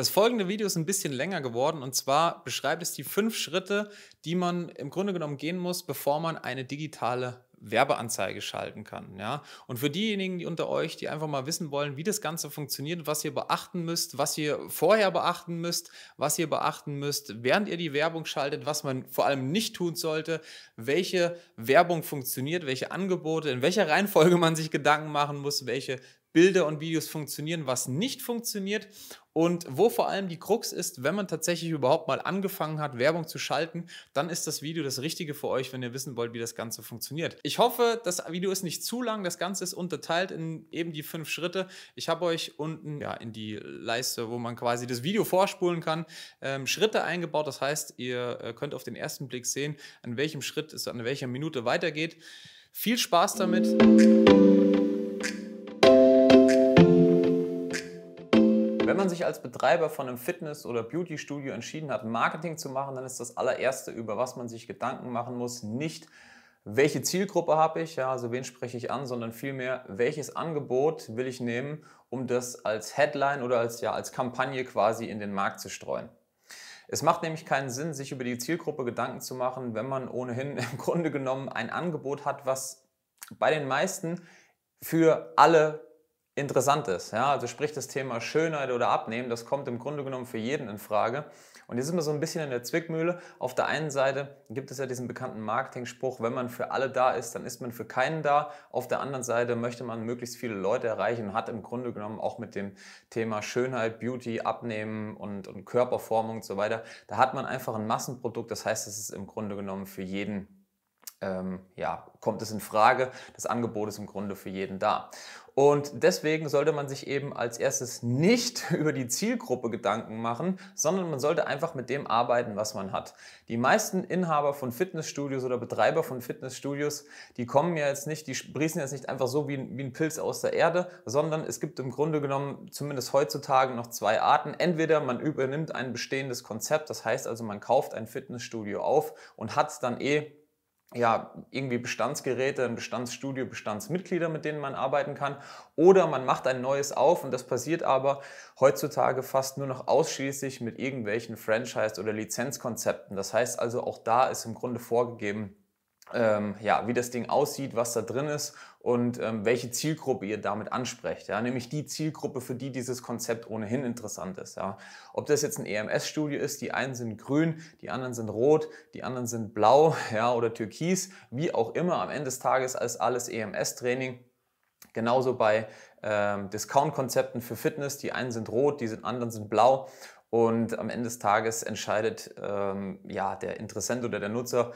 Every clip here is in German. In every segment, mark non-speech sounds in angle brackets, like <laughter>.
Das folgende Video ist ein bisschen länger geworden und zwar beschreibt es die fünf Schritte, die man im Grunde genommen gehen muss, bevor man eine digitale Werbeanzeige schalten kann. Ja? Und für diejenigen die unter euch, die einfach mal wissen wollen, wie das Ganze funktioniert, was ihr beachten müsst, was ihr vorher beachten müsst, was ihr beachten müsst, während ihr die Werbung schaltet, was man vor allem nicht tun sollte, welche Werbung funktioniert, welche Angebote, in welcher Reihenfolge man sich Gedanken machen muss, welche Bilder und Videos funktionieren, was nicht funktioniert und wo vor allem die Krux ist, wenn man tatsächlich überhaupt mal angefangen hat, Werbung zu schalten, dann ist das Video das Richtige für euch, wenn ihr wissen wollt, wie das Ganze funktioniert. Ich hoffe, das Video ist nicht zu lang. Das Ganze ist unterteilt in eben die fünf Schritte. Ich habe euch unten ja, in die Leiste, wo man quasi das Video vorspulen kann, ähm, Schritte eingebaut. Das heißt, ihr äh, könnt auf den ersten Blick sehen, an welchem Schritt es an welcher Minute weitergeht. Viel Spaß damit. man sich als Betreiber von einem Fitness- oder Beauty-Studio entschieden hat, Marketing zu machen, dann ist das allererste, über was man sich Gedanken machen muss, nicht welche Zielgruppe habe ich, ja, also wen spreche ich an, sondern vielmehr, welches Angebot will ich nehmen, um das als Headline oder als, ja, als Kampagne quasi in den Markt zu streuen. Es macht nämlich keinen Sinn, sich über die Zielgruppe Gedanken zu machen, wenn man ohnehin <laughs> im Grunde genommen ein Angebot hat, was bei den meisten für alle interessant ist. Ja? Also sprich das Thema Schönheit oder Abnehmen, das kommt im Grunde genommen für jeden in Frage. Und jetzt sind wir so ein bisschen in der Zwickmühle. Auf der einen Seite gibt es ja diesen bekannten Marketing-Spruch, wenn man für alle da ist, dann ist man für keinen da. Auf der anderen Seite möchte man möglichst viele Leute erreichen und hat im Grunde genommen auch mit dem Thema Schönheit, Beauty, Abnehmen und, und Körperformung und so weiter, da hat man einfach ein Massenprodukt. Das heißt, es ist im Grunde genommen für jeden ähm, ja, kommt es in Frage. Das Angebot ist im Grunde für jeden da. Und deswegen sollte man sich eben als erstes nicht <laughs> über die Zielgruppe Gedanken machen, sondern man sollte einfach mit dem arbeiten, was man hat. Die meisten Inhaber von Fitnessstudios oder Betreiber von Fitnessstudios, die kommen ja jetzt nicht, die sprießen jetzt nicht einfach so wie ein, wie ein Pilz aus der Erde, sondern es gibt im Grunde genommen zumindest heutzutage noch zwei Arten. Entweder man übernimmt ein bestehendes Konzept, das heißt also man kauft ein Fitnessstudio auf und hat es dann eh ja, irgendwie Bestandsgeräte, ein Bestandsstudio, Bestandsmitglieder, mit denen man arbeiten kann. Oder man macht ein neues auf und das passiert aber heutzutage fast nur noch ausschließlich mit irgendwelchen Franchise- oder Lizenzkonzepten. Das heißt also, auch da ist im Grunde vorgegeben, ähm, ja, wie das Ding aussieht, was da drin ist und ähm, welche Zielgruppe ihr damit ansprecht. Ja? Nämlich die Zielgruppe, für die dieses Konzept ohnehin interessant ist. Ja? Ob das jetzt ein EMS-Studio ist, die einen sind grün, die anderen sind rot, die anderen sind blau <laughs> ja, oder türkis, wie auch immer, am Ende des Tages als alles EMS-Training. Genauso bei ähm, Discount-Konzepten für Fitness, die einen sind rot, die anderen sind blau und am Ende des Tages entscheidet ähm, ja, der Interessent oder der Nutzer,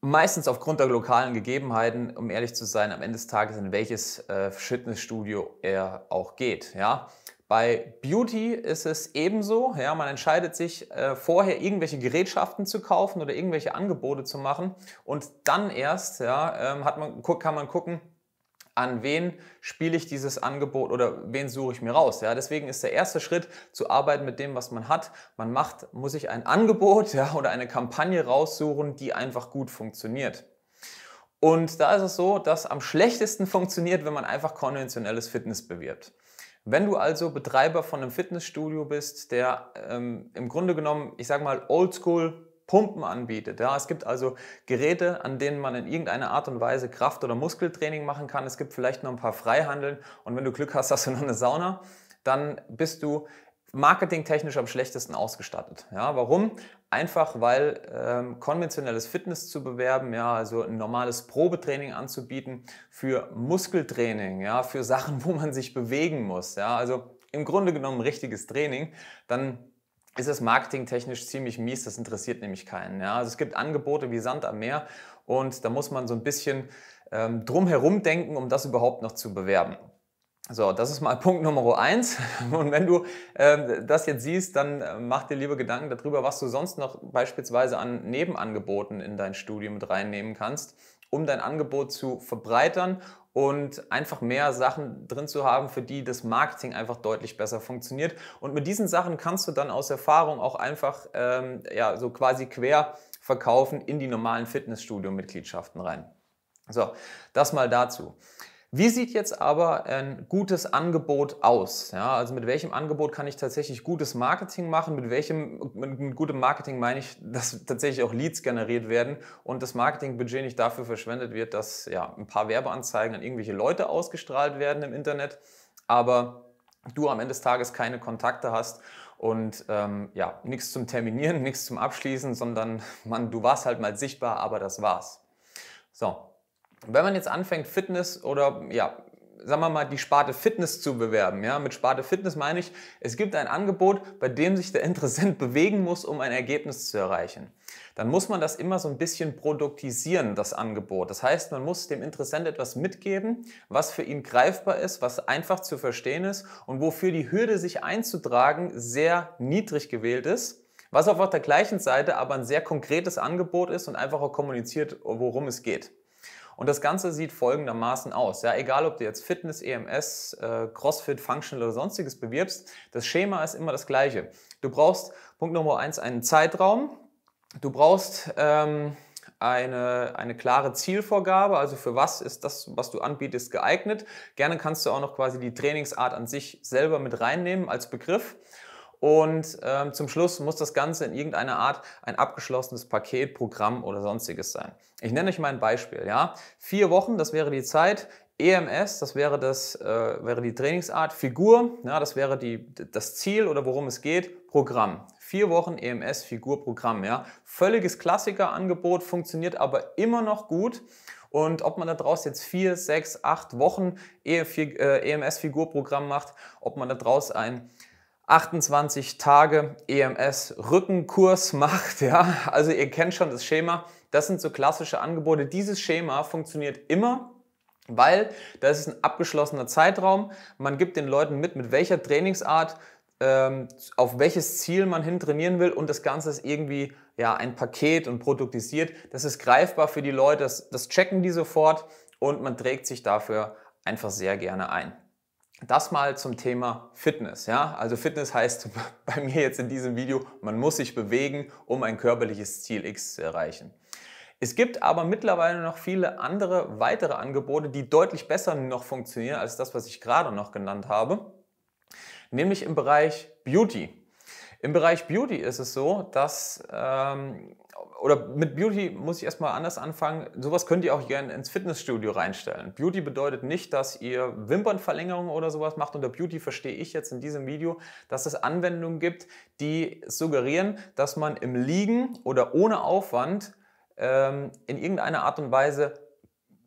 Meistens aufgrund der lokalen Gegebenheiten, um ehrlich zu sein, am Ende des Tages, in welches äh, Fitnessstudio er auch geht. Ja? Bei Beauty ist es ebenso. Ja? Man entscheidet sich äh, vorher, irgendwelche Gerätschaften zu kaufen oder irgendwelche Angebote zu machen. Und dann erst ja, ähm, hat man, kann man gucken, an wen spiele ich dieses Angebot oder wen suche ich mir raus. Ja, deswegen ist der erste Schritt zu arbeiten mit dem, was man hat. Man macht, muss sich ein Angebot <laughs> ja, oder eine Kampagne raussuchen, die einfach gut funktioniert. Und da ist es so, dass am schlechtesten funktioniert, wenn man einfach konventionelles Fitness bewirbt. Wenn du also Betreiber von einem Fitnessstudio bist, der ähm, im Grunde genommen, ich sage mal, oldschool Pumpen anbietet. Ja, es gibt also Geräte, an denen man in irgendeiner Art und Weise Kraft- oder Muskeltraining machen kann. Es gibt vielleicht noch ein paar Freihandeln und wenn du Glück hast, hast du noch eine Sauna, dann bist du marketingtechnisch am schlechtesten ausgestattet. Ja, warum? Einfach weil ähm, konventionelles Fitness zu bewerben, ja, also ein normales Probetraining anzubieten für Muskeltraining, ja, für Sachen, wo man sich bewegen muss, ja, also im Grunde genommen richtiges Training, dann ist es marketingtechnisch ziemlich mies, das interessiert nämlich keinen. Ja? Also es gibt Angebote wie Sand am Meer und da muss man so ein bisschen ähm, drumherum denken, um das überhaupt noch zu bewerben. So, das ist mal <laughs> Punkt Nummer eins. Und wenn du äh, das jetzt siehst, dann äh, mach dir lieber Gedanken darüber, was du sonst noch beispielsweise an Nebenangeboten in dein Studium mit reinnehmen kannst, um dein Angebot zu verbreitern und einfach mehr Sachen drin zu haben, für die das Marketing einfach deutlich besser funktioniert. Und mit diesen Sachen kannst du dann aus Erfahrung auch einfach ähm, ja, so quasi quer verkaufen in die normalen Fitnessstudio-Mitgliedschaften rein. So, das mal dazu. Wie sieht jetzt aber ein gutes Angebot aus? Ja, also mit welchem Angebot kann ich tatsächlich gutes Marketing machen? Mit welchem mit, mit gutem Marketing meine ich, dass tatsächlich auch Leads generiert werden und das Marketingbudget nicht dafür verschwendet wird, dass ja, ein paar Werbeanzeigen an irgendwelche Leute ausgestrahlt werden im Internet, aber du am Ende des Tages keine Kontakte hast und ähm, ja, nichts zum Terminieren, <laughs> nichts zum Abschließen, sondern man, du warst halt mal sichtbar, aber das war's. So, wenn man jetzt anfängt, Fitness oder ja, sagen wir mal, die Sparte Fitness zu bewerben. Ja, mit Sparte Fitness meine ich, es gibt ein Angebot, bei dem sich der <laughs> Interessent bewegen muss, um ein Ergebnis zu erreichen. Dann muss man das immer so ein bisschen produktisieren, das Angebot. Das heißt, man muss dem Interessent etwas mitgeben, was für ihn greifbar ist, was einfach zu verstehen ist und wofür die Hürde, sich einzutragen, sehr niedrig gewählt ist. Was auf der gleichen Seite aber ein sehr konkretes Angebot ist und einfach auch kommuniziert, worum es geht. Und das Ganze sieht folgendermaßen aus. Ja, egal, ob du jetzt Fitness, EMS, äh, CrossFit, Functional oder sonstiges bewirbst, das Schema ist immer das gleiche. Du brauchst Punkt Nummer eins einen Zeitraum. Du brauchst ähm, eine, eine klare Zielvorgabe, also für was ist das, was du anbietest, geeignet. Gerne kannst du auch noch quasi die Trainingsart an sich selber mit reinnehmen als Begriff. Und ähm, zum Schluss muss das Ganze in irgendeiner Art ein abgeschlossenes Paket, Programm oder sonstiges sein. Ich nenne euch mal ein Beispiel. Ja? Vier Wochen, das wäre die Zeit. EMS, das wäre, das, äh, wäre die Trainingsart. Figur, ja, das wäre die, das Ziel oder worum es geht. Programm. Vier Wochen EMS, Figur, Programm. Ja? Völliges Klassikerangebot, funktioniert aber immer noch gut. Und ob man daraus jetzt vier, sechs, acht Wochen EMS-Figurprogramm äh, e macht, ob man daraus ein 28 Tage EMS Rückenkurs macht. <laughs> Ja, also ihr kennt schon das Schema. Das sind so klassische Angebote. Dieses Schema funktioniert immer, weil das ist ein abgeschlossener Zeitraum. Man gibt den Leuten mit, mit welcher Trainingsart, ähm, auf welches Ziel man hin trainieren will und das Ganze ist irgendwie ja, ein Paket und produktisiert. Das ist greifbar für die Leute, das, das checken die sofort und man trägt sich dafür einfach sehr gerne ein. Das mal zum Thema Fitness. Ja? Also Fitness heißt <laughs> bei mir jetzt in diesem Video, man muss sich bewegen, um ein körperliches Ziel X zu erreichen. Es gibt aber mittlerweile noch viele andere weitere Angebote, die deutlich besser noch funktionieren als das, was ich gerade noch genannt habe, nämlich im Bereich Beauty. Im Bereich Beauty ist es so, dass ähm, oder mit Beauty muss ich erstmal anders anfangen. Sowas könnt ihr auch gerne ins Fitnessstudio reinstellen. Beauty bedeutet nicht, dass ihr Wimpernverlängerung oder sowas macht. Unter Beauty verstehe ich jetzt in diesem Video, dass es Anwendungen gibt, die suggerieren, dass man im Liegen oder ohne Aufwand ähm, in irgendeiner Art und Weise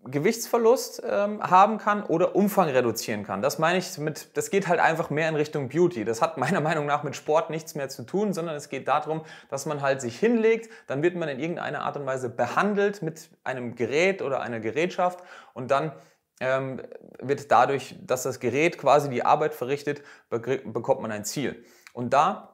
Gewichtsverlust ähm, haben kann oder Umfang reduzieren kann. Das meine ich mit, das geht halt einfach mehr in Richtung Beauty. Das hat meiner <laughs> Meinung nach mit Sport nichts mehr zu tun, sondern es geht darum, dass man halt sich hinlegt, dann wird man in irgendeiner Art und Weise behandelt mit einem Gerät oder einer Gerätschaft und dann ähm, wird dadurch, dass das Gerät quasi die Arbeit verrichtet, bekommt man ein Ziel. Und da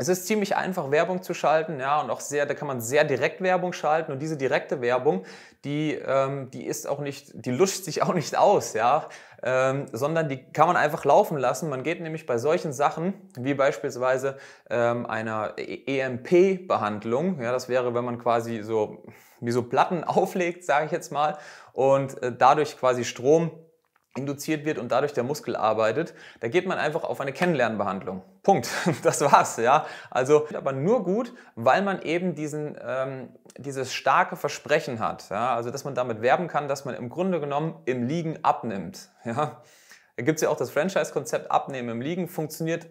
es ist ziemlich einfach, Werbung zu schalten, ja, und auch sehr, da kann man sehr direkt Werbung schalten und diese direkte Werbung, die, ähm, die ist auch nicht, die luscht sich auch nicht aus, ja, ähm, sondern die kann man einfach laufen lassen. Man geht nämlich bei solchen Sachen, wie beispielsweise ähm, einer EMP-Behandlung, e ja, das wäre, wenn man quasi so, wie so Platten <laughs> auflegt, sage ich jetzt mal, und äh, dadurch quasi Strom induziert wird und dadurch der Muskel arbeitet, da geht man einfach auf eine Kennenlernbehandlung. Punkt. <laughs> Das war's, ja. Also, aber nur gut, weil man eben diesen, ähm, dieses starke Versprechen hat. Ja? Also, dass man damit werben kann, dass man im Grunde genommen im Liegen abnimmt. <laughs> Ja? Da gibt es ja auch das Franchise-Konzept Abnehmen im Liegen, funktioniert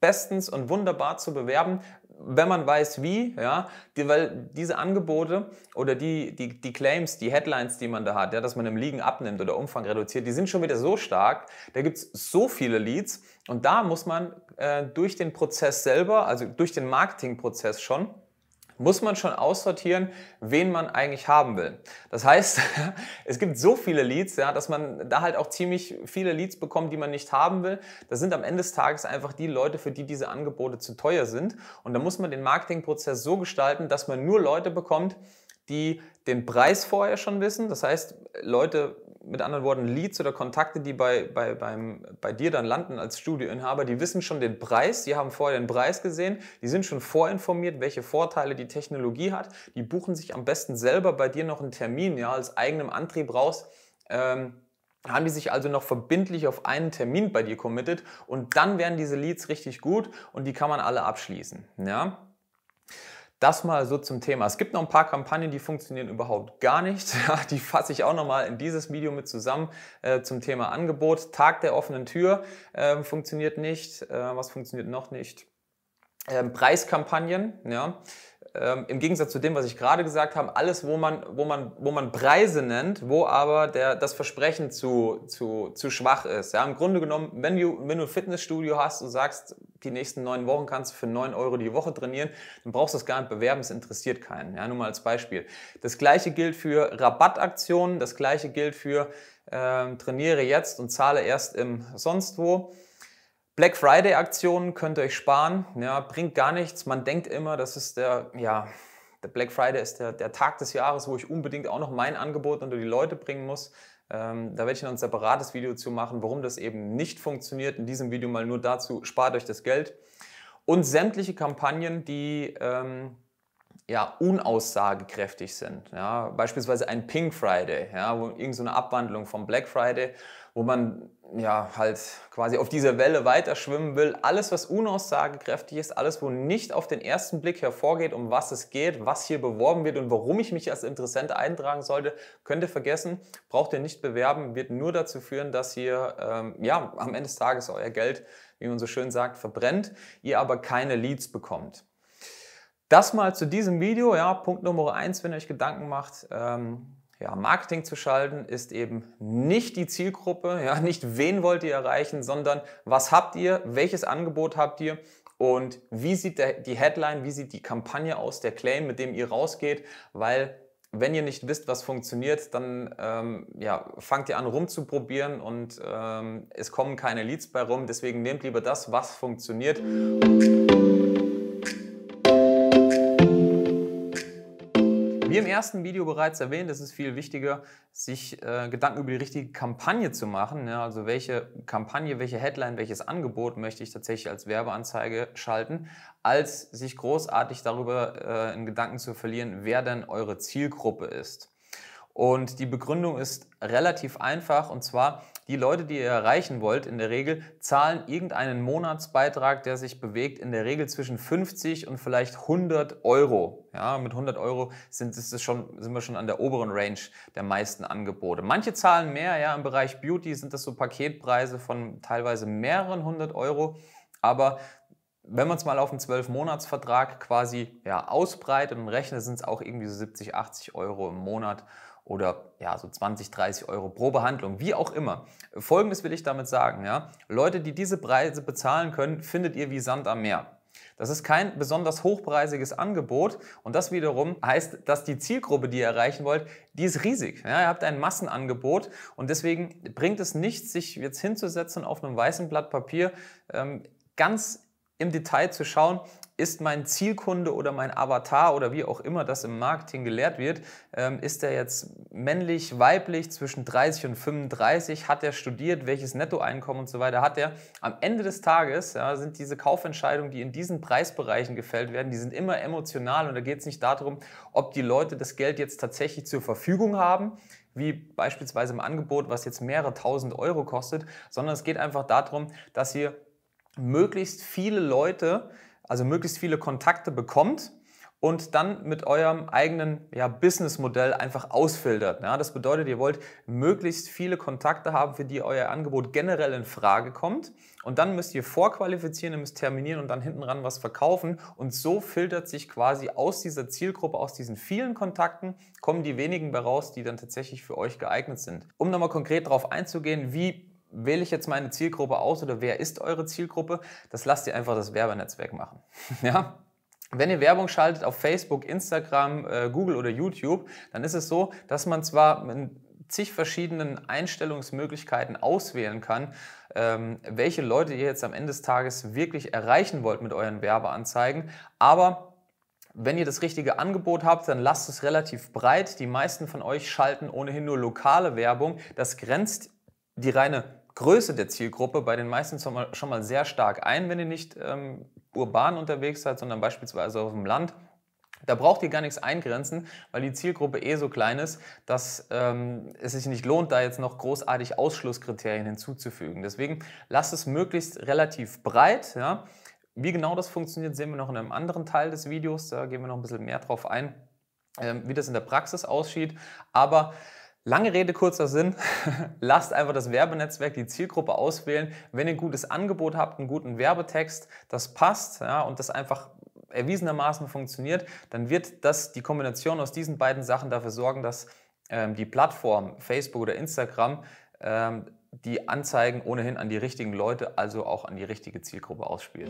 bestens und wunderbar zu bewerben, wenn man weiß wie, ja, die, weil diese Angebote oder die, die, die Claims, die Headlines, die man da hat, ja, dass man im Liegen abnimmt oder Umfang reduziert, die sind schon wieder so stark, da gibt es so viele Leads und da muss man äh, durch den Prozess selber, also durch den Marketingprozess schon, muss man schon aussortieren, wen man eigentlich haben will. Das heißt, <laughs> es gibt so viele Leads, ja, dass man da halt auch ziemlich viele Leads bekommt, die man nicht haben will. Das sind am Ende des Tages einfach die Leute, für die diese Angebote zu teuer sind. Und da muss man den Marketingprozess so gestalten, dass man nur Leute bekommt, die den Preis vorher schon wissen. Das heißt, Leute mit anderen Worten, Leads oder Kontakte, die bei, bei, beim, bei dir dann landen als Studioinhaber, die wissen schon den Preis, die haben vorher den Preis gesehen, die sind schon vorinformiert, welche Vorteile die Technologie hat, die buchen sich am besten selber bei dir noch einen Termin, ja, als eigenem Antrieb raus. Ähm, haben die sich also noch verbindlich auf einen Termin bei dir committed und dann werden diese Leads richtig gut und die kann man alle abschließen. Ja? Das mal so zum Thema. Es gibt noch ein paar Kampagnen, die funktionieren überhaupt gar nicht. <laughs> Die fasse ich auch nochmal in dieses Video mit zusammen äh, zum Thema Angebot. Tag der offenen Tür ähm, funktioniert nicht. Äh, was funktioniert noch nicht? Ähm, Preiskampagnen, ja ähm, im Gegensatz zu dem, was ich gerade gesagt habe, alles, wo man, wo man, wo man Preise nennt, wo aber der, das Versprechen zu, zu, zu schwach ist. Ja, Im Grunde genommen, wenn du, wenn du ein Fitnessstudio hast und sagst, die nächsten neun Wochen kannst du für neun Euro die Woche trainieren, dann brauchst du es gar nicht bewerben, es interessiert keinen. Ja, nur mal als Beispiel. Das gleiche gilt für Rabattaktionen, das gleiche gilt für ähm, trainiere jetzt und zahle erst im sonst wo. Black Friday-Aktionen könnt ihr euch sparen, ja, bringt gar nichts. Man denkt immer, das ist der, ja, der Black Friday ist der, der Tag des Jahres, wo ich unbedingt auch noch mein Angebot unter die Leute bringen muss. Ähm, da werde ich noch ein separates Video zu machen, warum das eben nicht funktioniert. In diesem Video mal nur dazu, spart euch das Geld. Und sämtliche Kampagnen, die ähm, ja, unaussagekräftig sind. Ja? Beispielsweise ein Pink Friday, ja, wo irgendeine so Abwandlung vom Black Friday wo man ja halt quasi auf dieser Welle weiter schwimmen will. Alles, was unaussagekräftig ist, alles, wo nicht auf den ersten Blick hervorgeht, um was es geht, was hier beworben wird und warum ich mich als Interessent eintragen sollte, könnt ihr vergessen. Braucht ihr nicht bewerben, wird nur dazu führen, dass ihr ähm, ja am Ende des Tages euer Geld, wie man so schön sagt, verbrennt, ihr aber keine Leads bekommt. Das mal zu diesem Video. Ja, Punkt Nummer eins, wenn ihr euch Gedanken macht. Ähm, ja, Marketing zu schalten ist eben nicht die Zielgruppe, ja, <laughs> nicht wen wollt ihr erreichen, sondern was habt ihr, welches Angebot habt ihr und wie sieht der, die Headline, wie sieht die Kampagne aus, der Claim, mit dem ihr rausgeht, weil wenn ihr nicht wisst, was funktioniert, dann ähm, ja, fangt ihr an rumzuprobieren und ähm, es kommen keine Leads bei rum. Deswegen nehmt lieber das, was funktioniert. wie im ersten Video bereits erwähnt, ist es viel wichtiger, sich äh, Gedanken über die richtige Kampagne zu machen. Ne? Also welche Kampagne, welche Headline, welches Angebot möchte ich tatsächlich als Werbeanzeige schalten, als sich großartig darüber äh, in Gedanken zu verlieren, wer denn eure Zielgruppe ist. Und die Begründung ist relativ einfach und zwar, die Leute, die ihr erreichen wollt, in der Regel zahlen irgendeinen Monatsbeitrag, der sich bewegt in der Regel zwischen 50 und vielleicht 100 Euro. Ja, mit 100 Euro sind, ist es schon, sind wir schon an der oberen Range der meisten Angebote. Manche zahlen mehr, ja, im Bereich Beauty sind das so Paketpreise von teilweise mehreren 100 Euro. Aber wenn man es mal auf einen 12-Monats-Vertrag quasi ja, ausbreitet und rechnet, sind es auch irgendwie so 70, 80 Euro im Monat oder ja, so 20, 30 Euro pro Behandlung, wie auch immer. Folgendes will ich damit sagen, ja. Leute, die diese Preise bezahlen können, findet ihr wie Sand am Meer. Das ist kein besonders hochpreisiges Angebot und das wiederum heißt, dass die Zielgruppe, die ihr erreichen wollt, die ist riesig. Ja, ihr habt ein Massenangebot und deswegen bringt es nichts, sich jetzt hinzusetzen auf einem weißen Blatt Papier, ähm, ganz im Detail zu schauen, ist mein Zielkunde oder mein Avatar oder wie auch immer das im Marketing gelehrt wird, ähm, ist er jetzt männlich, weiblich, zwischen 30 und 35, hat er studiert, welches Nettoeinkommen und so weiter hat er. Am Ende des Tages ja, sind diese Kaufentscheidungen, die in diesen Preisbereichen gefällt werden, die sind immer emotional und da geht es nicht darum, ob die Leute das Geld jetzt tatsächlich zur Verfügung haben, wie beispielsweise im Angebot, was jetzt mehrere tausend Euro kostet, sondern es geht einfach darum, dass ihr möglichst viele Leute also möglichst viele Kontakte bekommt und dann mit eurem eigenen ja, Businessmodell einfach ausfiltert. Ja, das bedeutet, ihr wollt möglichst viele Kontakte haben, für die euer Angebot generell in Frage kommt. Und dann müsst ihr vorqualifizieren, ihr müsst terminieren und dann hinten ran was verkaufen. Und so filtert sich quasi aus dieser Zielgruppe, aus diesen vielen Kontakten, kommen die wenigen bei raus, die dann tatsächlich für euch geeignet sind. Um nochmal konkret darauf einzugehen, wie wähle ich jetzt meine Zielgruppe aus oder wer ist eure Zielgruppe, das lasst ihr einfach das Werbenetzwerk machen. <laughs> ja? Wenn ihr Werbung schaltet auf Facebook, Instagram, äh, Google oder YouTube, dann ist es so, dass man zwar mit zig verschiedenen Einstellungsmöglichkeiten auswählen kann, ähm, welche Leute ihr jetzt am Ende des Tages wirklich erreichen wollt mit euren Werbeanzeigen, aber wenn ihr das richtige Angebot habt, dann lasst es relativ breit. Die meisten von euch schalten ohnehin nur lokale Werbung. Das grenzt die reine Größe der Zielgruppe bei den meisten schon mal, sehr stark ein, wenn ihr nicht ähm, urban unterwegs seid, sondern beispielsweise auf dem Land. Da braucht ihr gar nichts eingrenzen, weil die Zielgruppe eh so klein ist, dass ähm, es sich nicht lohnt, da jetzt noch großartig Ausschlusskriterien hinzuzufügen. Deswegen lasst es möglichst relativ breit. Ja. Wie genau das funktioniert, sehen wir noch in einem anderen Teil des Videos. Da gehen wir noch ein bisschen mehr drauf ein, ähm, wie das in der Praxis aussieht. Aber Lange Rede, kurzer Sinn. <laughs> Lasst einfach das Werbenetzwerk die Zielgruppe auswählen. Wenn ihr ein gutes Angebot habt, einen guten Werbetext, das passt ja, und das einfach erwiesenermaßen funktioniert, dann wird das, die Kombination aus diesen beiden Sachen dafür sorgen, dass ähm, die Plattform Facebook oder Instagram ähm, die Anzeigen ohnehin an die richtigen Leute, also auch an die richtige Zielgruppe ausspielt.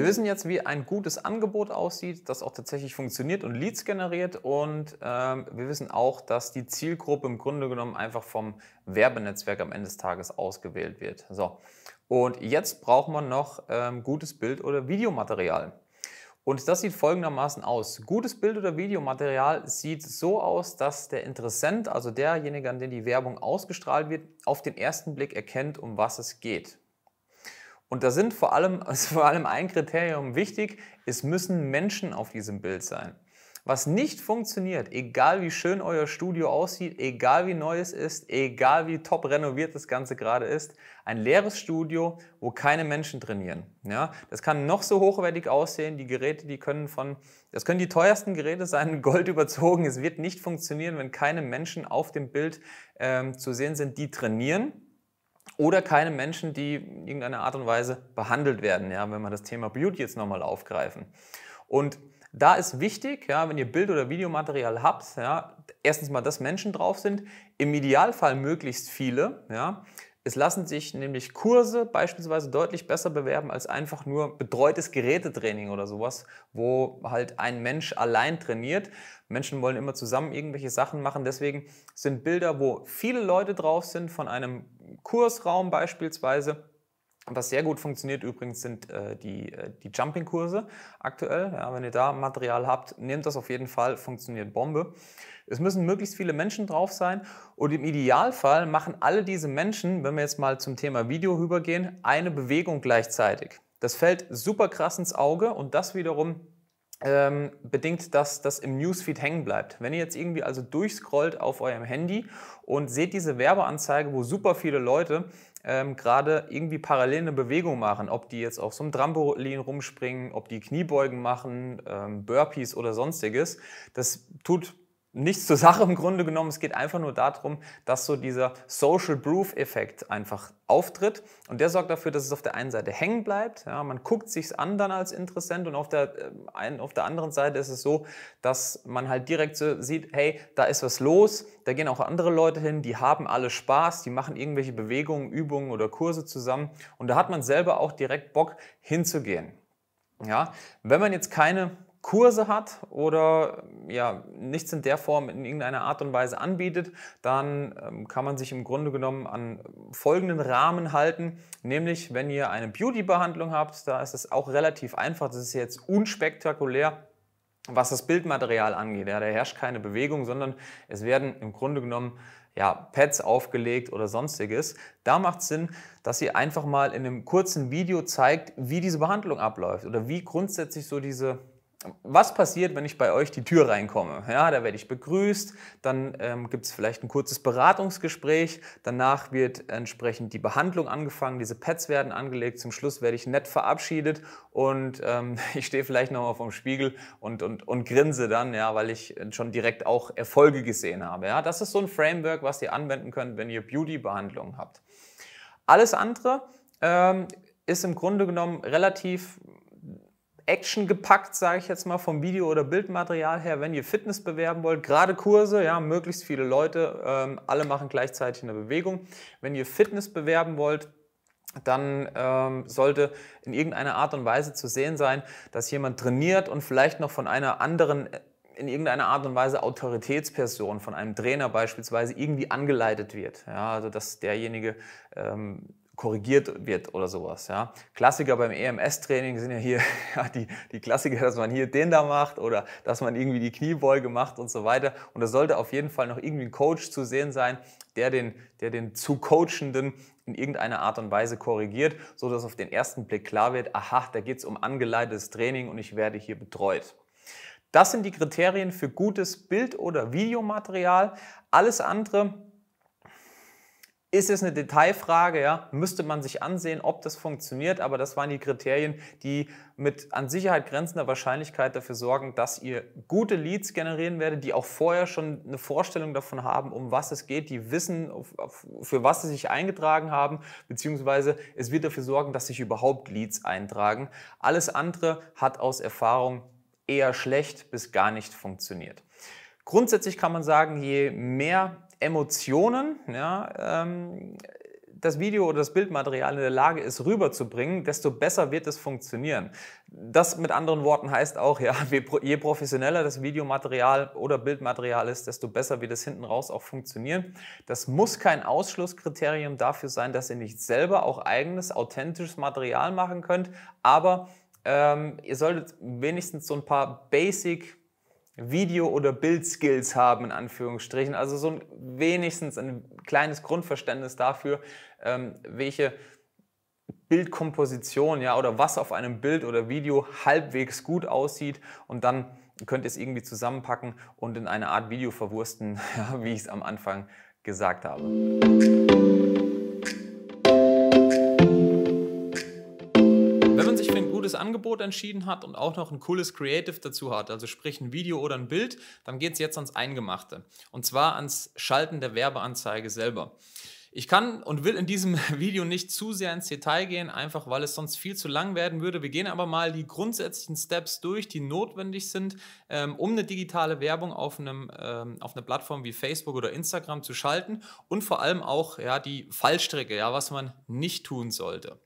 Wir wissen jetzt, wie ein gutes Angebot aussieht, das auch tatsächlich funktioniert und Leads generiert. Und ähm, wir wissen auch, dass die Zielgruppe im Grunde genommen einfach vom Werbenetzwerk am Ende des Tages ausgewählt wird. So. Und jetzt braucht man noch ähm, gutes Bild- oder Videomaterial. Und das sieht folgendermaßen aus. Gutes Bild- oder Videomaterial sieht so aus, dass der Interessent, also derjenige, an den die Werbung ausgestrahlt wird, auf den ersten Blick erkennt, um was es geht. Und da sind vor allem, <laughs> ist vor allem ein Kriterium wichtig, es müssen Menschen auf diesem Bild sein. Was nicht funktioniert, egal wie schön euer Studio aussieht, egal wie neu es ist, egal wie top renoviert das Ganze gerade ist, ein leeres Studio, wo keine Menschen trainieren. Ja, das kann noch so hochwertig aussehen. Die Geräte, die können von, das können die teuersten Geräte sein, <laughs> Gold überzogen. Es wird nicht funktionieren, wenn keine Menschen auf dem Bild ähm, zu sehen sind, die trainieren oder keine Menschen, die in irgendeiner Art und Weise behandelt werden, ja, wenn wir das Thema Beauty jetzt nochmal aufgreifen. Und da ist wichtig, ja, wenn ihr Bild- oder Videomaterial habt, ja, erstens mal, dass Menschen drauf sind, im Idealfall möglichst viele, ja, es lassen sich nämlich Kurse beispielsweise deutlich besser bewerben als einfach nur betreutes Gerätetraining oder sowas, wo halt ein Mensch allein trainiert. Menschen wollen immer zusammen irgendwelche Sachen machen. Deswegen sind Bilder, wo viele Leute drauf sind, von einem Kursraum beispielsweise, was sehr gut funktioniert übrigens sind äh, die, äh, die Jumping-Kurse aktuell. Ja, wenn ihr da Material habt, nehmt das auf jeden Fall, funktioniert Bombe. Es müssen möglichst viele Menschen drauf sein und im Idealfall machen alle diese Menschen, wenn wir jetzt mal zum Thema Video rübergehen, eine Bewegung gleichzeitig. Das fällt super krass ins Auge und das wiederum ähm, bedingt, dass das im Newsfeed hängen bleibt. Wenn ihr jetzt irgendwie also durchscrollt auf eurem Handy und seht diese Werbeanzeige, wo super viele Leute ähm, gerade irgendwie parallel eine Bewegung machen, ob die jetzt auf so einem Trampolin rumspringen, ob die Kniebeugen machen, ähm, Burpees oder sonstiges, das tut nichts zur Sache im Grunde genommen. Es geht einfach nur darum, dass so dieser Social Proof-Effekt einfach auftritt. Und der sorgt dafür, dass es auf der einen Seite hängen bleibt. Ja, man guckt sich es an dann als Interessent und auf der, äh, ein, auf der anderen Seite ist es so, dass man halt direkt so sieht, hey, da ist was los, da gehen auch andere Leute hin, die haben alle Spaß, die machen irgendwelche Bewegungen, Übungen oder Kurse zusammen. Und da hat man selber auch direkt Bock hinzugehen. Ja, wenn man jetzt keine Kurse hat oder ja, nichts in der Form in irgendeiner Art und Weise anbietet, dann ähm, kann man sich im Grunde genommen an folgenden Rahmen halten, nämlich wenn ihr eine Beauty-Behandlung habt, da ist es auch relativ einfach, das ist jetzt unspektakulär, was das Bildmaterial angeht. Ja, da herrscht keine Bewegung, sondern es werden im Grunde genommen ja, Pads aufgelegt oder sonstiges. Da macht es Sinn, dass ihr einfach mal in einem kurzen Video zeigt, wie diese Behandlung abläuft oder wie grundsätzlich so diese was passiert, wenn ich bei euch die Tür reinkomme? Ja, da werde ich begrüßt, dann ähm, gibt es vielleicht ein kurzes Beratungsgespräch, danach wird entsprechend die Behandlung angefangen, diese Pads werden angelegt, zum Schluss werde ich nett verabschiedet und ähm, <laughs> ich stehe vielleicht nochmal vorm Spiegel und, und, und grinse dann, ja, weil ich schon direkt auch Erfolge gesehen habe. Ja, das ist so ein Framework, was ihr anwenden könnt, wenn ihr Beauty-Behandlungen habt. Alles andere ähm, ist im Grunde genommen relativ Action gepackt, sage ich jetzt mal, vom Video- oder Bildmaterial her, wenn ihr Fitness bewerben wollt. Gerade Kurse, ja, möglichst viele Leute, ähm, alle machen gleichzeitig eine Bewegung. Wenn ihr Fitness bewerben wollt, dann ähm, sollte in irgendeiner Art und Weise zu sehen sein, dass jemand trainiert und vielleicht noch von einer anderen in irgendeiner Art und Weise Autoritätsperson, von einem Trainer beispielsweise, irgendwie angeleitet wird. Ja, also dass derjenige ähm, korrigiert wird oder sowas. Ja. Klassiker beim EMS-Training sind ja hier <laughs> ja, die, die Klassiker, dass man hier den da macht oder dass man irgendwie die Kniebeuge macht und so weiter. Und da sollte auf jeden Fall noch irgendwie ein Coach zu sehen sein, der den, der den zu Coachenden in irgendeiner Art und Weise korrigiert, sodass auf den ersten Blick klar wird, aha, da geht es um angeleitetes Training und ich werde hier betreut. Das sind die Kriterien für gutes Bild- oder Videomaterial. Alles andere ist es eine Detailfrage, ja? Müsste man sich ansehen, ob das funktioniert, aber das waren die Kriterien, die mit an Sicherheit grenzender Wahrscheinlichkeit dafür sorgen, dass ihr gute Leads generieren werdet, die auch vorher schon eine Vorstellung davon haben, um was es geht, die wissen, für was sie sich eingetragen haben, beziehungsweise es wird dafür sorgen, dass sich überhaupt Leads eintragen. Alles andere hat aus Erfahrung eher schlecht bis gar nicht funktioniert. Grundsätzlich kann man sagen, je mehr Emotionen, ja, ähm, das Video oder das Bildmaterial in der Lage ist, rüberzubringen, desto besser wird es funktionieren. Das mit anderen Worten heißt auch, ja, <laughs> je professioneller das Videomaterial oder Bildmaterial ist, desto besser wird es hinten raus auch funktionieren. Das muss kein Ausschlusskriterium dafür sein, dass ihr nicht selber auch eigenes, authentisches Material machen könnt, aber ähm, ihr solltet wenigstens so ein paar Basic Video- oder Bildskills haben, in Anführungsstrichen. Also so ein, wenigstens ein kleines Grundverständnis dafür, ähm, welche Bildkomposition, ja, oder was auf einem Bild oder Video halbwegs gut aussieht und dann könnt ihr es irgendwie zusammenpacken und in eine Art Video verwursten, <laughs> ja, wie ich es am Anfang gesagt habe. Angebot entschieden hat und auch noch ein cooles Creative dazu hat, also sprich ein Video oder ein Bild, dann geht es jetzt ans Eingemachte. Und zwar ans Schalten der Werbeanzeige selber. Ich kann und will in diesem <laughs> Video nicht zu sehr ins Detail gehen, einfach weil es sonst viel zu lang werden würde. Wir gehen aber mal die grundsätzlichen Steps durch, die notwendig sind, ähm, um eine digitale Werbung auf, einem, ähm, auf einer Plattform wie Facebook oder Instagram zu schalten und vor allem auch ja, die Fallstrecke, ja, was man nicht tun sollte.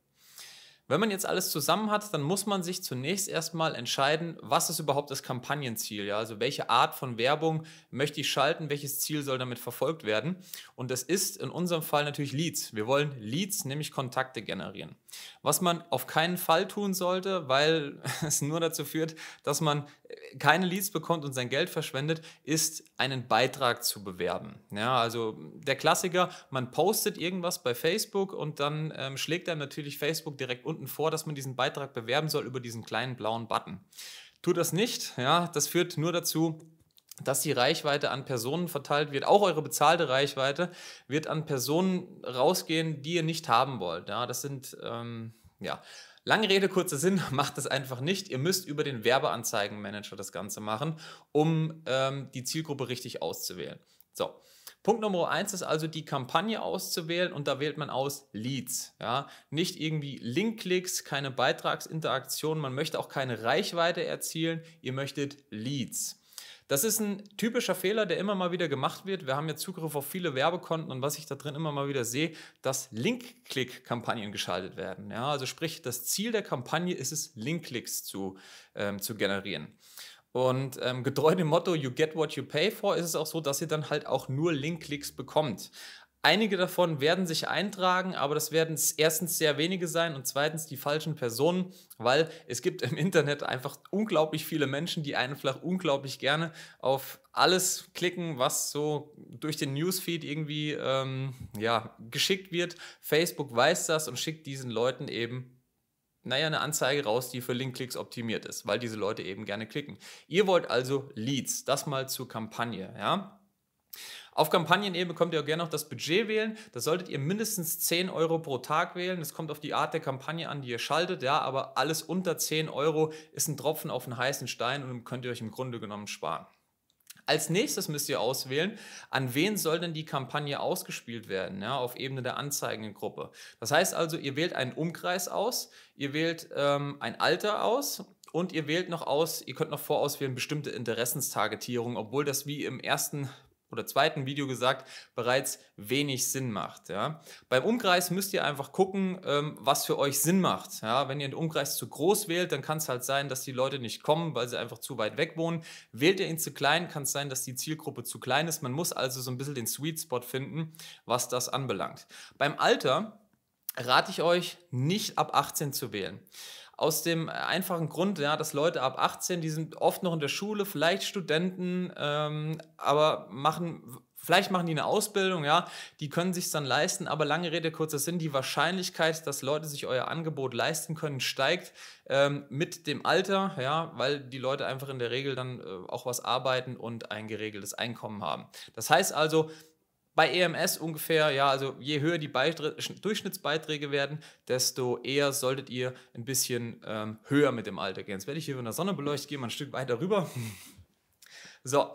Wenn man jetzt alles zusammen hat, dann muss man sich zunächst erstmal entscheiden, was ist überhaupt das Kampagnenziel, ja? Also welche Art von Werbung möchte ich schalten, welches Ziel soll damit verfolgt werden? Und das ist in unserem Fall natürlich Leads. Wir wollen Leads, nämlich Kontakte generieren. Was man auf keinen Fall tun sollte, weil <laughs> es nur dazu führt, dass man äh, keine Leads bekommt und sein Geld verschwendet, ist einen Beitrag zu bewerben. Ja, also der Klassiker, man postet irgendwas bei Facebook und dann ähm, schlägt einem natürlich Facebook direkt unten vor, dass man diesen Beitrag bewerben soll über diesen kleinen blauen Button. Tut das nicht, ja, das führt nur dazu, dass die Reichweite an Personen verteilt wird, auch eure bezahlte Reichweite wird an Personen rausgehen, die ihr nicht haben wollt. Ja, das sind, ähm, ja, lange Rede, kurzer Sinn, <laughs> macht das einfach nicht. Ihr müsst über den Werbeanzeigenmanager das Ganze machen, um ähm, die Zielgruppe richtig auszuwählen. So, Punkt Nummer eins ist also die Kampagne auszuwählen und da wählt man aus Leads. Ja? Nicht irgendwie Linkklicks, keine Beitragsinteraktion, man möchte auch keine Reichweite erzielen, ihr möchtet Leads. Das ist ein typischer Fehler, der immer mal wieder gemacht wird. Wir haben ja Zugriff auf viele Werbekonten und was ich da drin immer mal wieder sehe, dass Link-Click-Kampagnen geschaltet werden. Ja, also sprich, das Ziel der Kampagne ist es, Link-Clicks zu, ähm, zu generieren. Und ähm, getreu dem Motto You get what you pay for ist es auch so, dass ihr dann halt auch nur link clicks bekommt. Einige davon werden sich eintragen, aber das werden erstens sehr wenige sein und zweitens die falschen Personen, weil es gibt im Internet einfach unglaublich viele Menschen, die einfach unglaublich gerne auf alles klicken, was so durch den Newsfeed irgendwie ähm, ja, geschickt wird. Facebook weiß das und schickt diesen Leuten eben naja, eine Anzeige raus, die für Linkklicks optimiert ist, weil diese Leute eben gerne klicken. Ihr wollt also Leads, das mal zur Kampagne, ja? Auf Kampagnenebene könnt ihr auch gerne noch das Budget wählen. Da solltet ihr mindestens 10 Euro pro Tag wählen. Es kommt auf die Art der Kampagne an, die ihr schaltet. Ja, aber alles unter 10 Euro ist ein Tropfen auf einen heißen Stein und könnt ihr euch im Grunde genommen sparen. Als nächstes müsst ihr auswählen, an wen soll denn die Kampagne ausgespielt werden, ja, auf Ebene der Anzeigengruppe. Das heißt also, ihr wählt einen Umkreis aus, ihr wählt ähm, ein Alter aus und ihr wählt noch aus, ihr könnt noch vorauswählen bestimmte Interessenstargetierung, obwohl das wie im ersten oder zweiten Video gesagt, bereits wenig Sinn macht. Ja. Beim Umkreis müsst ihr einfach gucken, ähm, was für euch Sinn macht. Ja. Wenn ihr einen Umkreis zu groß wählt, dann kann es halt sein, dass die Leute nicht kommen, weil sie einfach zu weit weg wohnen. Wählt ihr ihn zu klein, kann es sein, dass die Zielgruppe zu klein ist. Man muss also so ein bisschen den Sweet Spot finden, was das anbelangt. Beim Alter rate ich euch, nicht ab 18 zu wählen aus dem äh, einfachen Grund, ja, dass Leute ab 18, die sind oft noch in der Schule, vielleicht Studenten, ähm, aber machen Vielleicht machen die eine Ausbildung, ja, die können sich dann leisten, aber lange Rede, kurzer Sinn, die Wahrscheinlichkeit, dass Leute sich euer Angebot leisten können, steigt ähm, mit dem Alter, ja, weil die Leute einfach in der Regel dann äh, auch was arbeiten und ein geregeltes Einkommen haben. Das heißt also, bei EMS ungefähr, ja, also je höher die Beitre Durchschnittsbeiträge werden, desto eher solltet ihr ein bisschen ähm, höher mit dem Alter gehen. Jetzt werde ich hier von der Sonne beleuchtet, gehe mal ein Stück weiter rüber. <laughs> so,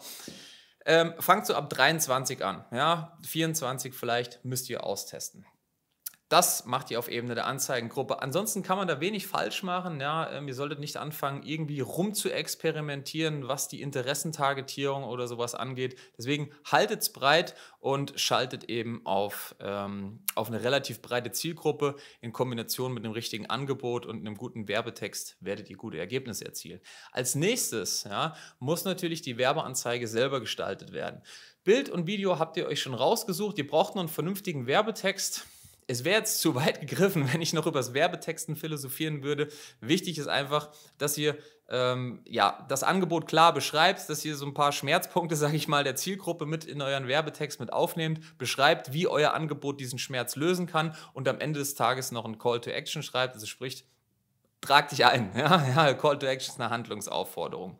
ähm, fangt so ab 23 an, ja, 24 vielleicht müsst ihr austesten. Das macht ihr auf Ebene der Anzeigengruppe. Ansonsten kann man da wenig falsch machen. Ja, ähm, ihr solltet nicht anfangen, irgendwie rum zu experimentieren, was die Interessentargetierung oder sowas angeht. Deswegen haltet es breit und schaltet eben auf, ähm, auf eine relativ breite Zielgruppe. In Kombination mit einem richtigen Angebot und einem guten Werbetext werdet ihr gute Ergebnisse erzielen. Als nächstes ja, muss natürlich die Werbeanzeige selber gestaltet werden. Bild und Video habt ihr euch schon rausgesucht. Ihr braucht noch einen vernünftigen Werbetext es wäre jetzt zu weit <laughs> gegriffen, wenn ich noch über das Werbetexten philosophieren würde. Wichtig ist einfach, dass ihr ähm, ja, das Angebot klar beschreibt, dass ihr so ein paar Schmerzpunkte, <laughs> sage ich mal, der Zielgruppe mit in euren Werbetext mit aufnehmt, beschreibt, wie euer Angebot diesen Schmerz lösen kann und am Ende des Tages noch ein Call to Action schreibt, also spricht, trag dich ein. <laughs> Ja, ja Call to Action ist eine Handlungsaufforderung.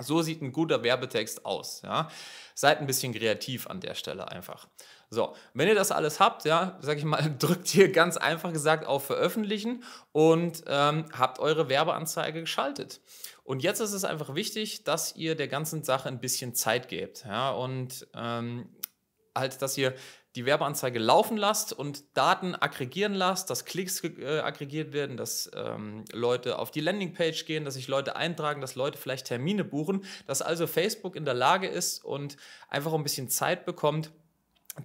So sieht ein guter Werbetext aus. Ja? Seid ein bisschen kreativ an der Stelle einfach. So, wenn ihr das alles habt, ja, sag ich mal, <laughs> drückt hier ganz einfach gesagt auf Veröffentlichen und ähm, habt eure Werbeanzeige geschaltet. Und jetzt ist es einfach wichtig, dass ihr der ganzen Sache ein bisschen Zeit gebt. Ja? Und ähm, halt, dass ihr die Werbeanzeige laufen lasst und Daten aggregieren lasst, dass Klicks äh, aggregiert werden, dass ähm, Leute auf die Landingpage gehen, dass sich Leute eintragen, dass Leute vielleicht Termine buchen, dass also Facebook in der Lage ist und einfach ein bisschen Zeit bekommt,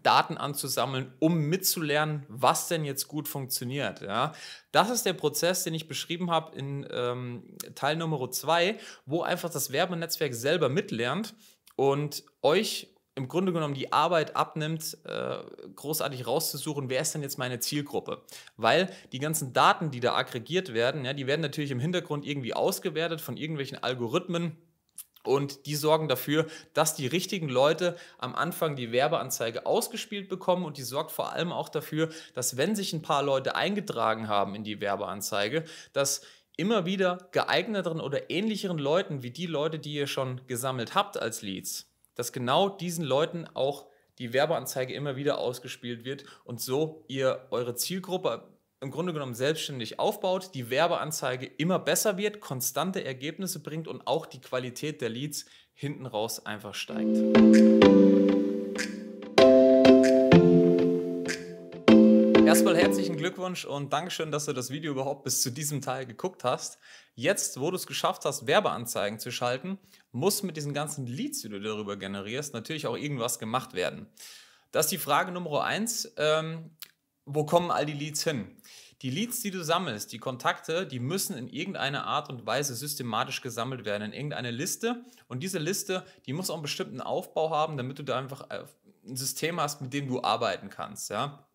Daten anzusammeln, um mitzulernen, was denn jetzt gut funktioniert. Ja? Das ist der Prozess, den ich beschrieben habe in ähm, Teil Nummer 2, wo einfach das Werbenetzwerk selber mitlernt und euch im Grunde genommen die Arbeit abnimmt, äh, großartig rauszusuchen, wer ist denn jetzt meine Zielgruppe? Weil die ganzen Daten, die da aggregiert werden, ja, die werden natürlich im Hintergrund irgendwie ausgewertet von irgendwelchen Algorithmen. Und die sorgen dafür, dass die richtigen Leute am Anfang die Werbeanzeige ausgespielt bekommen. Und die sorgt vor allem auch dafür, dass wenn sich ein paar Leute eingetragen haben in die Werbeanzeige, dass immer wieder geeigneteren oder ähnlicheren Leuten wie die Leute, die ihr schon gesammelt habt als Leads, dass genau diesen Leuten auch die Werbeanzeige immer wieder ausgespielt wird und so ihr eure Zielgruppe im Grunde genommen selbstständig aufbaut, die Werbeanzeige immer besser wird, konstante Ergebnisse bringt und auch die Qualität der Leads hinten raus einfach steigt. Erstmal herzlichen Glückwunsch und Dankeschön, dass du das Video überhaupt bis zu diesem Teil geguckt hast. Jetzt, wo du es geschafft hast, Werbeanzeigen zu schalten muss mit diesen ganzen Leads, die du darüber generierst, natürlich auch irgendwas gemacht werden. Das ist die Frage Nummer eins. Ähm, wo kommen all die Leads hin? Die Leads, die du sammelst, die Kontakte, die müssen in irgendeiner Art und Weise systematisch gesammelt werden, in irgendeine Liste. Und diese Liste, die muss auch einen bestimmten Aufbau haben, damit du da einfach äh, ein System hast, mit dem du arbeiten kannst. Ja?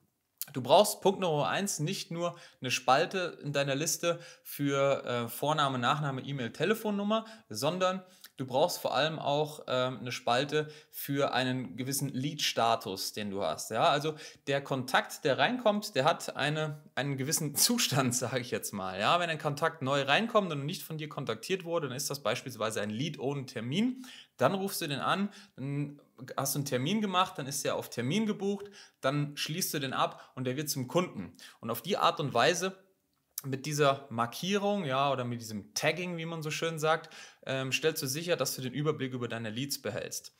Du brauchst Punkt Nummer eins nicht nur eine Spalte in deiner Liste für äh, Vorname, Nachname, E-Mail, Telefonnummer, sondern Du brauchst vor allem auch ähm, eine Spalte für einen gewissen Lead-Status, den du hast. Ja, also der Kontakt, der reinkommt, der hat eine, einen gewissen <laughs> Zustand, sage ich jetzt mal. Ja, wenn ein Kontakt neu reinkommt und nicht von dir kontaktiert wurde, dann ist das beispielsweise ein Lead ohne Termin. Dann rufst du den an, dann hast du einen Termin gemacht, dann ist er auf Termin gebucht, dann schließt du den ab und der wird zum Kunden. Und auf die Art und Weise mit dieser Markierung, ja, oder mit diesem Tagging, wie man so schön sagt, ähm, stellst du sicher, dass du den Überblick über deine Leads behältst.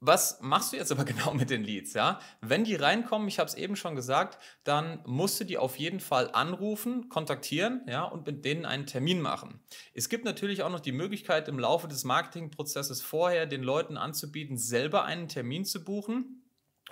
Was machst du jetzt aber <laughs> genau mit den Leads? Ja? Wenn die reinkommen, ich habe es eben schon gesagt, dann musst du die auf jeden Fall anrufen, kontaktieren ja, und mit denen einen Termin machen. Es gibt natürlich auch noch die Möglichkeit, im Laufe des Marketingprozesses vorher den Leuten anzubieten, selber einen Termin zu buchen.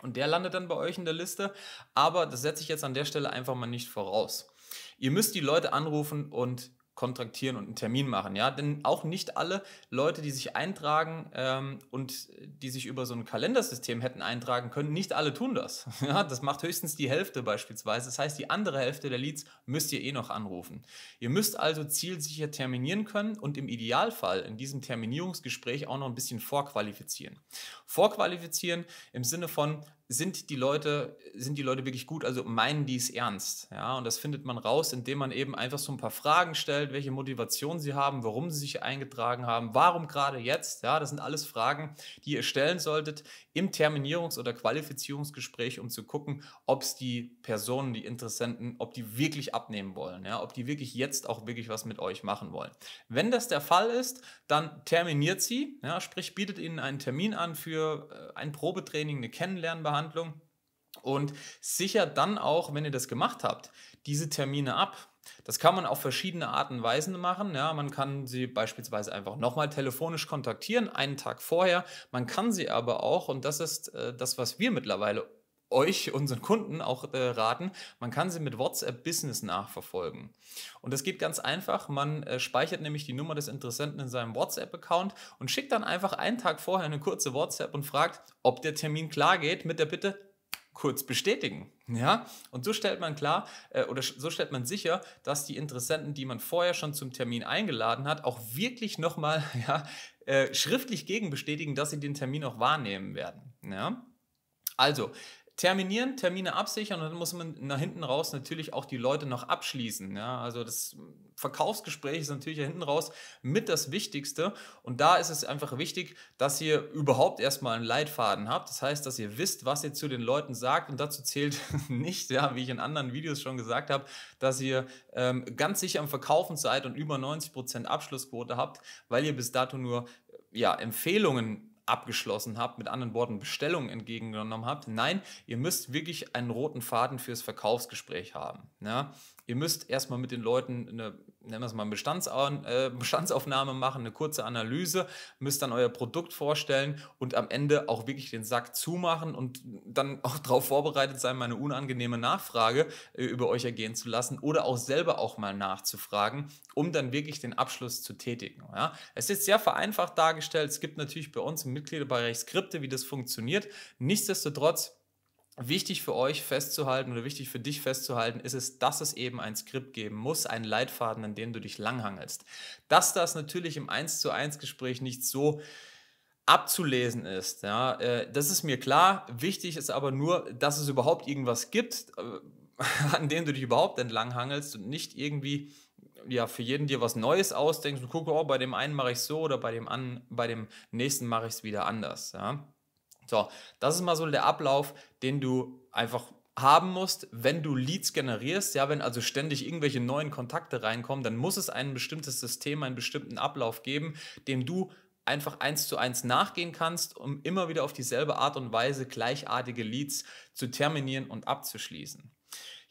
Und der landet dann bei euch in der Liste. Aber das setze ich jetzt an der Stelle einfach mal nicht voraus. Ihr müsst die Leute anrufen und kontraktieren und einen Termin machen, ja, denn auch nicht alle Leute, die sich eintragen ähm, und die sich über so ein Kalendersystem hätten eintragen können, nicht alle tun das. <laughs> Ja, das macht höchstens die Hälfte beispielsweise. Das heißt, die andere Hälfte der Leads müsst ihr eh noch anrufen. Ihr müsst also zielsicher terminieren können und im Idealfall in diesem Terminierungsgespräch auch noch ein bisschen vorqualifizieren. Vorqualifizieren im Sinne von sind die Leute, sind die Leute wirklich gut, also meinen die es ernst? Ja, und das findet man raus, indem man eben einfach so ein paar Fragen stellt, welche Motivation sie haben, warum sie sich eingetragen haben, warum gerade jetzt? Ja, das sind alles Fragen, die ihr stellen solltet im Terminierungs- oder Qualifizierungsgespräch, um zu gucken, ob es die Personen, die Interessenten, ob die wirklich abnehmen wollen, ja, ob die wirklich jetzt auch wirklich was mit euch machen wollen. Wenn das der Fall ist, dann terminiert sie, ja, sprich bietet ihnen einen Termin an für äh, ein Probetraining, eine Kennenlernbehandlung Verhandlung und sichert dann auch, wenn ihr das gemacht habt, diese Termine ab. Das kann man auf verschiedene Arten und Weisen machen. Ja, man kann sie beispielsweise einfach nochmal telefonisch kontaktieren, einen Tag vorher. Man kann sie aber auch, und das ist äh, das, was wir mittlerweile euch, unseren Kunden auch äh, raten, man kann sie mit WhatsApp Business nachverfolgen. Und das geht ganz einfach. Man äh, speichert nämlich die Nummer des Interessenten in seinem WhatsApp-Account und schickt dann einfach einen Tag vorher eine kurze WhatsApp und fragt, ob der Termin klar geht, mit der Bitte, kurz bestätigen. Ja, und so stellt man klar äh, oder so stellt man sicher, dass die Interessenten, die man vorher schon zum Termin eingeladen hat, auch wirklich nochmal <laughs> ja, äh, schriftlich gegenbestätigen, dass sie den Termin auch wahrnehmen werden. Ja? Also, terminieren, Termine absichern und dann muss man nach hinten raus natürlich auch die Leute noch abschließen. Ja? Also das Verkaufsgespräch ist natürlich hinten raus mit das Wichtigste und da ist es einfach wichtig, dass ihr überhaupt erstmal einen Leitfaden habt. Das heißt, dass ihr wisst, was ihr zu den Leuten sagt und dazu zählt <laughs> nicht, ja, wie ich in anderen Videos schon gesagt habe, dass ihr ähm, ganz sicher am Verkaufen seid und über 90% Abschlussquote habt, weil ihr bis dato nur ja, Empfehlungen abgeschlossen habt, mit anderen Worten Bestellungen entgegengenommen habt. Nein, ihr müsst wirklich einen roten Faden fürs Verkaufsgespräch haben. Ja? Ne? ihr müsst erstmal mit den Leuten eine, nennen wir es mal, äh, Bestandsaufnahme machen, eine kurze Analyse, müsst dann euer Produkt vorstellen und am Ende auch wirklich den Sack zumachen und dann <laughs> auch darauf vorbereitet sein, meine unangenehme Nachfrage äh, über euch ergehen zu lassen oder auch selber auch mal nachzufragen, um dann wirklich den Abschluss zu tätigen. Ja? Es ist sehr vereinfacht dargestellt. Es gibt natürlich bei uns im Mitgliederbereich Skripte, wie das funktioniert. Nichtsdestotrotz, wichtig für euch festzuhalten oder wichtig für dich festzuhalten ist es, dass es eben ein Skript geben muss, einen Leitfaden, an dem du dich langhangelst. Dass das natürlich im 1 zu 1 Gespräch nicht so abzulesen ist, ja, äh, das ist mir klar. Wichtig ist aber nur, dass es überhaupt irgendwas gibt, äh, <laughs> an dem du dich überhaupt entlanghangelst und nicht irgendwie ja, für jeden dir was Neues ausdenkst und gucke, oh, bei dem einen mache ich es so oder bei dem, an, bei dem nächsten mache ich es wieder anders. Ja. So, das ist mal so der Ablauf, den du einfach haben musst, wenn du Leads generierst, ja, wenn also ständig irgendwelche neuen Kontakte reinkommen, dann muss es ein bestimmtes System, einen bestimmten Ablauf geben, dem du einfach eins zu eins nachgehen kannst, um immer wieder auf dieselbe Art und Weise gleichartige Leads zu terminieren und abzuschließen.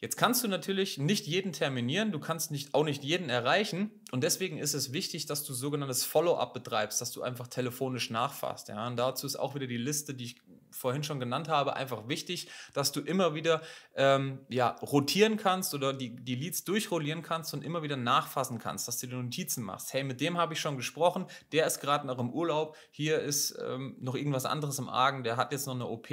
Jetzt kannst du natürlich nicht jeden terminieren, du kannst nicht, auch nicht jeden erreichen und deswegen ist es wichtig, dass du sogenanntes Follow-up betreibst, dass du einfach telefonisch nachfasst. Ja? Und dazu ist auch wieder die Liste, die ich vorhin schon genannt habe, einfach wichtig, dass du immer wieder ähm, ja, rotieren kannst oder die, die Leads durchrollieren kannst und immer wieder nachfassen kannst, dass du dir Notizen machst. Hey, mit dem habe ich schon gesprochen, der ist gerade noch im Urlaub, hier ist ähm, noch irgendwas anderes im Argen, der hat jetzt noch eine OP,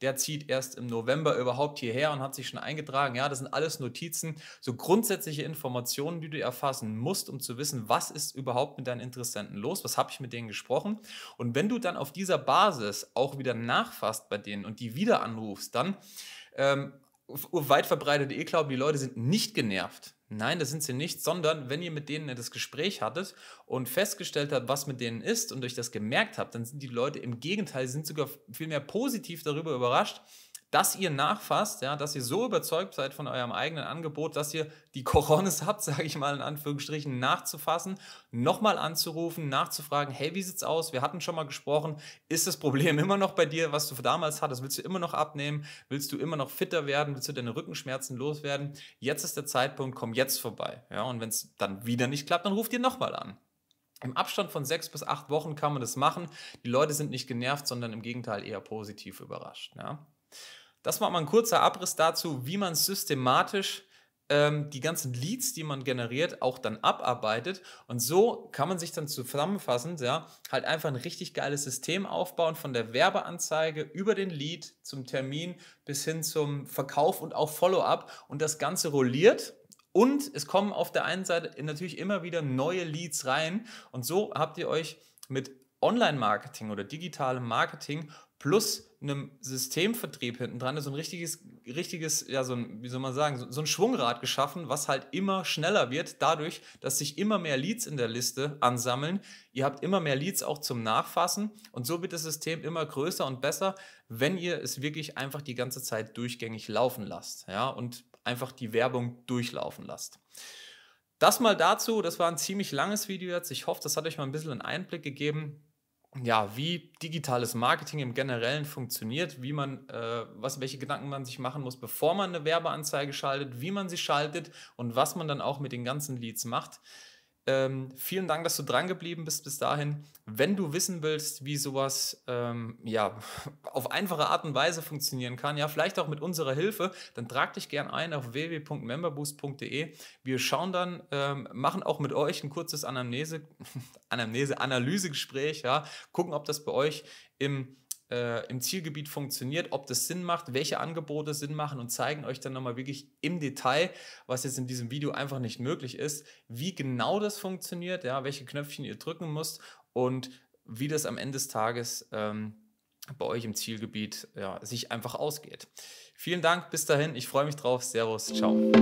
der zieht erst im November überhaupt hierher und hat sich schon eingetragen. Ja, das sind alles Notizen, so grundsätzliche Informationen, die du erfassen musst, um zu wissen, was ist überhaupt mit deinen Interessenten los, was habe ich mit denen gesprochen. Und wenn du dann auf dieser Basis auch wieder nachfasst, fasst bei denen und die wieder anrufst, dann ähm, weit verbreitete E-Glauben, die Leute sind nicht genervt. Nein, das sind sie nicht, sondern wenn ihr mit denen das Gespräch hattet und festgestellt habt, was mit denen ist und euch das gemerkt habt, dann sind die Leute im Gegenteil, sind sogar viel mehr positiv darüber überrascht, dass ihr nachfasst, ja, dass ihr so überzeugt seid von eurem eigenen Angebot, dass ihr die Coronis habt, <laughs> sage ich mal in Anführungsstrichen, nachzufassen, nochmal anzurufen, nachzufragen, hey, wie sieht's aus? Wir hatten schon mal gesprochen, ist das Problem immer noch bei dir, was du damals hattest? Willst du immer noch abnehmen? Willst du immer noch fitter werden? Willst du deine Rückenschmerzen loswerden? Jetzt ist der Zeitpunkt, komm jetzt vorbei. Ja, und wenn es dann wieder nicht klappt, dann ruft ihr nochmal an. Im Abstand von sechs bis acht Wochen kann man das machen. Die Leute sind nicht genervt, sondern im Gegenteil eher positiv überrascht. Ja? Das war mal ein kurzer Abriss dazu, wie man systematisch ähm, die ganzen Leads, die man generiert, auch dann abarbeitet. Und so kann man sich dann zusammenfassend ja, halt einfach ein richtig geiles System aufbauen, von der Werbeanzeige über den Lead zum Termin bis hin zum Verkauf und auch Follow-up. Und das Ganze rolliert, und es kommen auf der einen Seite natürlich immer wieder neue Leads rein. Und so habt ihr euch mit Online-Marketing oder digitalem Marketing plus einem Systemvertrieb hinten dran, so ein richtiges, richtiges, ja, so ein, wie soll man sagen, so, so, ein Schwungrad geschaffen, was halt immer schneller wird, dadurch, dass sich immer mehr Leads in der Liste ansammeln. Ihr habt immer mehr Leads auch zum Nachfassen und so wird das System immer größer und besser, wenn ihr es wirklich einfach die ganze Zeit durchgängig laufen lasst, ja, und einfach die Werbung durchlaufen lasst. Das mal dazu, das war ein ziemlich langes Video jetzt. Ich hoffe, das hat euch mal ein bisschen einen Einblick gegeben ja, wie digitales Marketing im Generellen funktioniert, wie man, äh, was, welche Gedanken man sich machen muss, bevor man eine Werbeanzeige schaltet, wie man sie schaltet und was man dann auch mit den ganzen Leads macht. Ähm, vielen Dank, dass du dran geblieben bist bis dahin. Wenn du wissen willst, wie sowas ähm, ja, <laughs> auf einfache Art und Weise funktionieren kann, ja, vielleicht auch mit unserer Hilfe, dann trag dich gerne ein auf www.memberboost.de. Wir schauen dann, ähm, machen auch mit euch ein kurzes Anamnese, <laughs> Anamnese, Analysegespräch, ja, gucken, ob das bei euch im äh, im Zielgebiet funktioniert, ob das Sinn macht, welche Angebote Sinn machen und zeigen euch dann nochmal wirklich im Detail, was jetzt in diesem Video einfach nicht möglich ist, wie genau das funktioniert, ja, welche Knöpfchen ihr drücken müsst und wie das am Ende des Tages ähm, bei euch im Zielgebiet ja, sich einfach ausgeht. Vielen Dank, bis dahin, ich freue mich drauf. Servus, ciao.